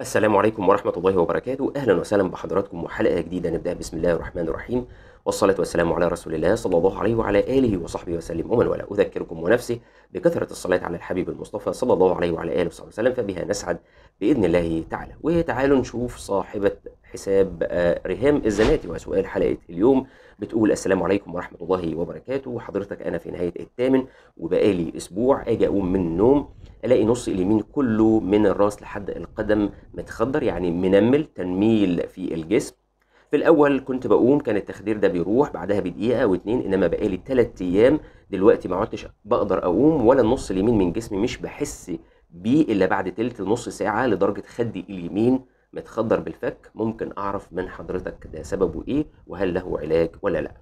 السلام عليكم ورحمة الله وبركاته أهلا وسهلا بحضراتكم وحلقة جديدة نبدأ بسم الله الرحمن الرحيم والصلاة والسلام على رسول الله صلى الله عليه وعلى آله وصحبه وسلم ومن ولا أذكركم ونفسي بكثرة الصلاة على الحبيب المصطفى صلى الله عليه وعلى آله وصحبه وسلم فبها نسعد بإذن الله تعالى وتعالوا نشوف صاحبة حساب آه، ريهام الزناتي وسؤال حلقة اليوم بتقول السلام عليكم ورحمة الله وبركاته حضرتك أنا في نهاية الثامن وبقالي أسبوع أجي أقوم من النوم ألاقي نص اليمين كله من الراس لحد القدم متخدر يعني منمل تنميل في الجسم في الأول كنت بقوم كان التخدير ده بيروح بعدها بدقيقة اتنين إنما بقالي تلات أيام دلوقتي ما عدتش بقدر أقوم ولا النص اليمين من جسمي مش بحس بيه إلا بعد تلت نص ساعة لدرجة خدي اليمين متخدر بالفك ممكن اعرف من حضرتك ده سببه ايه وهل له علاج ولا لا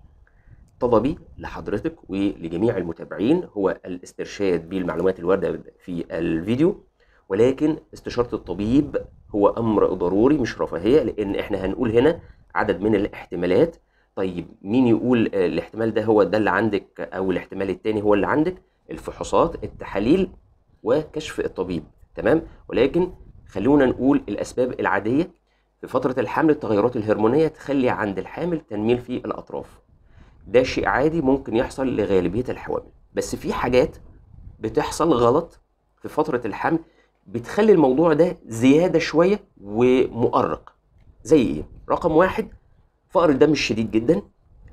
طلبي لحضرتك ولجميع المتابعين هو الاسترشاد بالمعلومات الوارده في الفيديو ولكن استشاره الطبيب هو امر ضروري مش رفاهيه لان احنا هنقول هنا عدد من الاحتمالات طيب مين يقول الاحتمال ده هو ده اللي عندك او الاحتمال التاني هو اللي عندك الفحوصات التحاليل وكشف الطبيب تمام ولكن خلونا نقول الأسباب العادية في فترة الحمل التغيرات الهرمونية تخلي عند الحامل تنميل في الأطراف ده شيء عادي ممكن يحصل لغالبية الحوامل بس في حاجات بتحصل غلط في فترة الحمل بتخلي الموضوع ده زيادة شوية ومؤرق زي ايه؟ رقم واحد فقر الدم الشديد جدا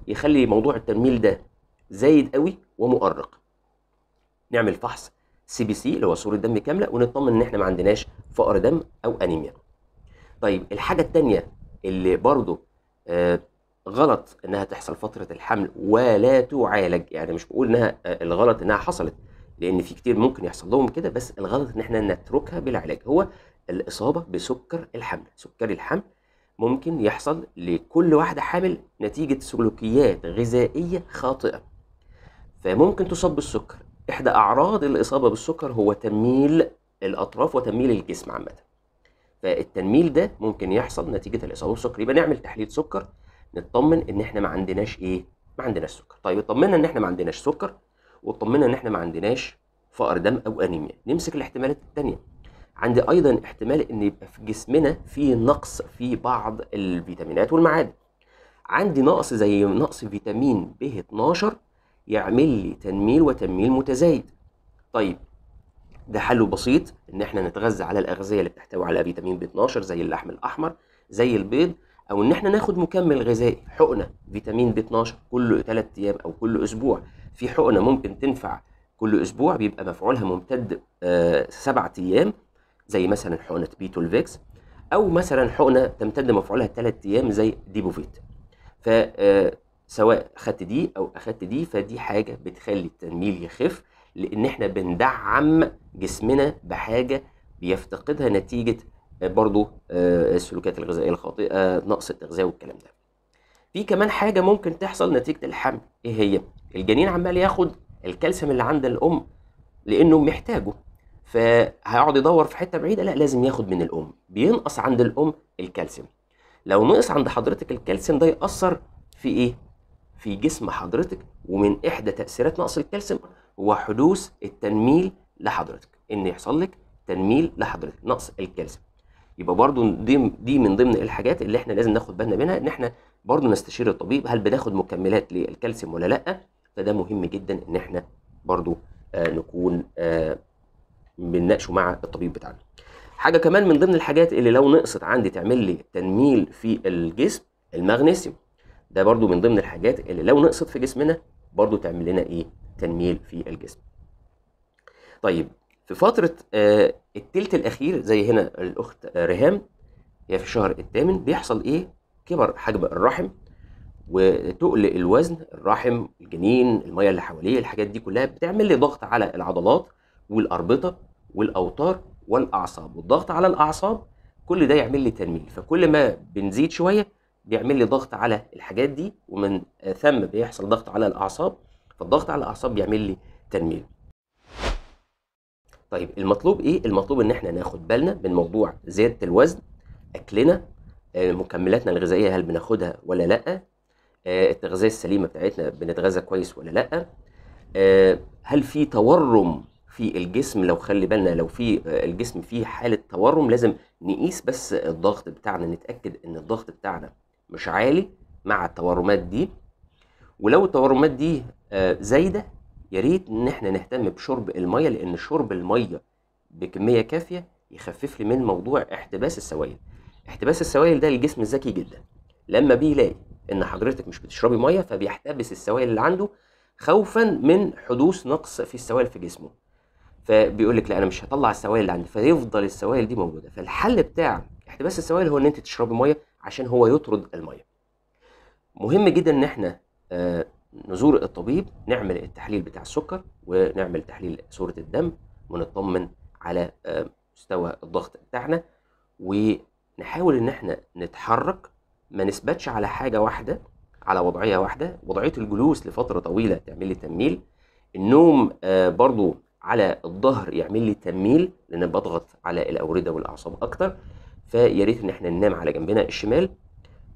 يخلي موضوع التنميل ده زايد قوي ومؤرق نعمل فحص سي بي سي اللي هو صوره دم كامله ونطمن ان احنا ما عندناش فقر دم او انيميا طيب الحاجه الثانيه اللي برضو آه، غلط انها تحصل فتره الحمل ولا تعالج يعني مش بقول انها آه، الغلط انها حصلت لان في كتير ممكن يحصل لهم كده بس الغلط ان احنا نتركها بلا علاج هو الاصابه بسكر الحمل سكري الحمل ممكن يحصل لكل واحده حامل نتيجه سلوكيات غذائيه خاطئه فممكن تصاب بالسكر إحدى أعراض الإصابة بالسكر هو تنميل الأطراف وتنميل الجسم عامة فالتنميل ده ممكن يحصل نتيجة الإصابة بالسكر يبقى نعمل تحليل سكر نطمن إن إحنا ما عندناش إيه؟ ما عندناش سكر طيب اطمنا إن إحنا ما عندناش سكر واطمنا إن إحنا ما عندناش فقر دم أو أنيميا نمسك الاحتمالات التانية عندي أيضا احتمال إن يبقى في جسمنا في نقص في بعض الفيتامينات والمعادن عندي نقص زي نقص فيتامين ب 12 يعمل لي تنميل وتنميل متزايد طيب ده حله بسيط ان احنا نتغذى على الاغذيه اللي بتحتوي على فيتامين ب12 زي اللحم الاحمر زي البيض او ان احنا ناخد مكمل غذائي حقنه فيتامين ب12 كل 3 ايام او كل اسبوع في حقنه ممكن تنفع كل اسبوع بيبقى مفعولها ممتد آه سبعة ايام زي مثلا حقنه بيتولفيكس او مثلا حقنه تمتد مفعولها 3 ايام زي ديبوفيت ف آه، سواء اخدت دي او اخدت دي فدي حاجه بتخلي التنميل يخف لان احنا بندعم جسمنا بحاجه بيفتقدها نتيجه آه، برضو آه، السلوكات الغذائيه الخاطئه آه، نقص التغذيه والكلام ده في كمان حاجه ممكن تحصل نتيجه الحمل ايه هي الجنين عمال ياخد الكالسيوم اللي عند الام لانه محتاجه فهيقعد يدور في حته بعيده لا لازم ياخد من الام بينقص عند الام الكالسيوم لو نقص عند حضرتك الكالسيوم ده ياثر في ايه في جسم حضرتك ومن احدى تاثيرات نقص الكالسيوم هو حدوث التنميل لحضرتك ان يحصل لك تنميل لحضرتك نقص الكالسيوم يبقى برضو دي, دي من ضمن الحاجات اللي احنا لازم ناخد بالنا منها ان احنا برضو نستشير الطبيب هل بناخد مكملات للكالسيوم ولا لا فده مهم جدا ان احنا برضو آه نكون آه بنناقشه مع الطبيب بتاعنا حاجه كمان من ضمن الحاجات اللي لو نقصت عندي تعمل لي تنميل في الجسم المغنيسيوم ده برضو من ضمن الحاجات اللي لو نقصت في جسمنا برضو تعمل لنا ايه تنميل في الجسم طيب في فترة آه التلت الأخير زي هنا الأخت آه ريهام هي في الشهر الثامن بيحصل إيه؟ كبر حجم الرحم وتقل الوزن الرحم الجنين المية اللي حواليه الحاجات دي كلها بتعمل لي ضغط على العضلات والأربطة والأوتار والأعصاب والضغط على الأعصاب كل ده يعمل لي تنميل فكل ما بنزيد شوية بيعمل لي ضغط على الحاجات دي ومن ثم بيحصل ضغط على الاعصاب فالضغط على الاعصاب بيعمل لي تنميل طيب المطلوب ايه المطلوب ان احنا ناخد بالنا من موضوع زياده الوزن اكلنا آه، مكملاتنا الغذائيه هل بناخدها ولا لا آه، التغذيه السليمه بتاعتنا بنتغذى كويس ولا لا آه، هل في تورم في الجسم لو خلي بالنا لو في الجسم فيه حاله تورم لازم نقيس بس الضغط بتاعنا نتاكد ان الضغط بتاعنا مش عالي مع التورمات دي ولو التورمات دي آه، زايده يا ريت ان احنا نهتم بشرب الميه لان شرب الميه بكميه كافيه يخفف لي من موضوع احتباس السوائل احتباس السوائل ده الجسم ذكي جدا لما بيلاقي ان حضرتك مش بتشربي ميه فبيحتبس السوائل اللي عنده خوفا من حدوث نقص في السوائل في جسمه فبيقول لك لا انا مش هطلع السوائل اللي عندي فيفضل السوائل دي موجوده فالحل بتاع احتباس السوائل هو ان انت تشربي ميه عشان هو يطرد الميه مهم جدا ان احنا آه، نزور الطبيب نعمل التحليل بتاع السكر ونعمل تحليل صوره الدم ونطمن على آه، مستوى الضغط بتاعنا ونحاول ان احنا نتحرك ما نثبتش على حاجه واحده على وضعيه واحده وضعيه الجلوس لفتره طويله تعمل لي تنميل النوم آه، برضو على الظهر يعمل لي تنميل لان بضغط على الاورده والاعصاب اكتر فيا ريت ان احنا ننام على جنبنا الشمال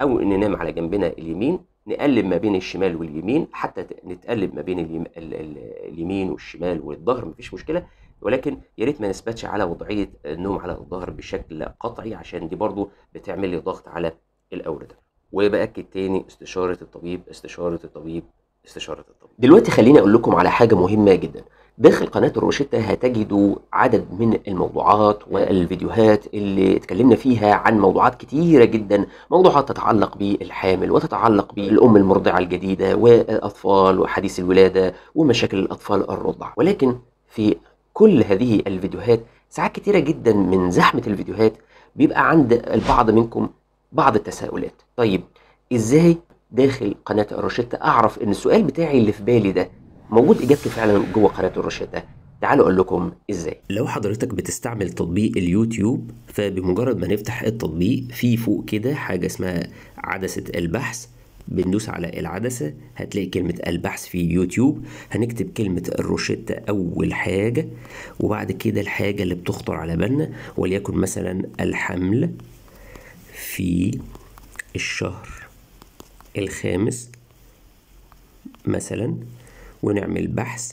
او ان ننام على جنبنا اليمين نقلب ما بين الشمال واليمين حتى نتقلب ما بين اليم... ال... ال... اليمين والشمال والظهر مفيش مشكله ولكن يا ريت ما نثبتش على وضعيه النوم على الظهر بشكل قطعي عشان دي برضو بتعمل لي ضغط على الاورده وباكد تاني استشاره الطبيب استشاره الطبيب استشاره الطبيب دلوقتي خليني اقول لكم على حاجه مهمه جدا داخل قناة الروشتة هتجدوا عدد من الموضوعات والفيديوهات اللي اتكلمنا فيها عن موضوعات كتيرة جدا موضوعات تتعلق بالحامل وتتعلق بالأم المرضعة الجديدة والأطفال وحديث الولادة ومشاكل الأطفال الرضع ولكن في كل هذه الفيديوهات ساعات كتيرة جدا من زحمة الفيديوهات بيبقى عند البعض منكم بعض التساؤلات طيب ازاي داخل قناة الروشتة اعرف ان السؤال بتاعي اللي في بالي ده موجود اجابته فعلا جوه قناه الرشاد ده تعالوا اقول لكم ازاي لو حضرتك بتستعمل تطبيق اليوتيوب فبمجرد ما نفتح التطبيق في فوق كده حاجه اسمها عدسه البحث بندوس على العدسة هتلاقي كلمة البحث في يوتيوب هنكتب كلمة الروشتة أول حاجة وبعد كده الحاجة اللي بتخطر على بالنا وليكن مثلا الحمل في الشهر الخامس مثلا ونعمل بحث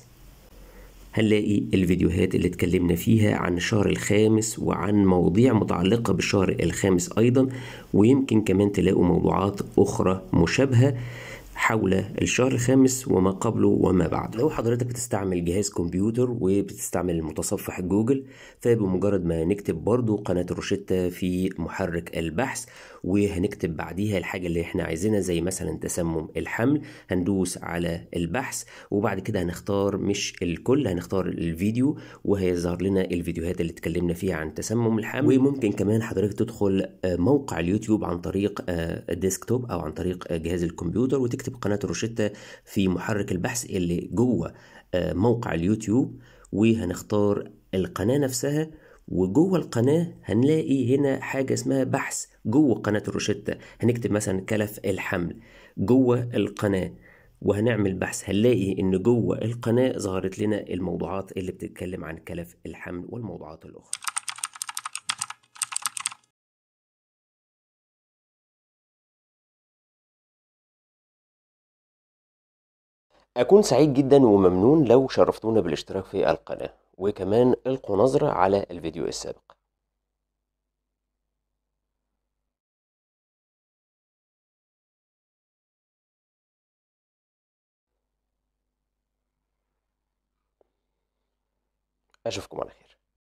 هنلاقي الفيديوهات اللي اتكلمنا فيها عن الشهر الخامس وعن مواضيع متعلقة بالشهر الخامس أيضا ويمكن كمان تلاقوا موضوعات أخرى مشابهة حول الشهر الخامس وما قبله وما بعده لو حضرتك بتستعمل جهاز كمبيوتر وبتستعمل متصفح جوجل فبمجرد ما نكتب برضو قناة روشيتا في محرك البحث وهنكتب بعديها الحاجة اللي احنا عايزينها زي مثلا تسمم الحمل هندوس على البحث وبعد كده هنختار مش الكل هنختار الفيديو وهيظهر لنا الفيديوهات اللي اتكلمنا فيها عن تسمم الحمل وممكن كمان حضرتك تدخل آه، موقع اليوتيوب عن طريق ديسكتوب آه، او عن طريق آه، جهاز الكمبيوتر وتكتب قناة روشيتا في محرك البحث اللي جوه موقع اليوتيوب وهنختار القناة نفسها وجوه القناة هنلاقي هنا حاجة اسمها بحث جوه قناة الروشتة هنكتب مثلا كلف الحمل جوه القناة وهنعمل بحث هنلاقي ان جوه القناة ظهرت لنا الموضوعات اللي بتتكلم عن كلف الحمل والموضوعات الاخرى أكون سعيد جدا وممنون لو شرفتونا بالاشتراك في القناة وكمان القوا نظرة على الفيديو السابق أشوفكم على خير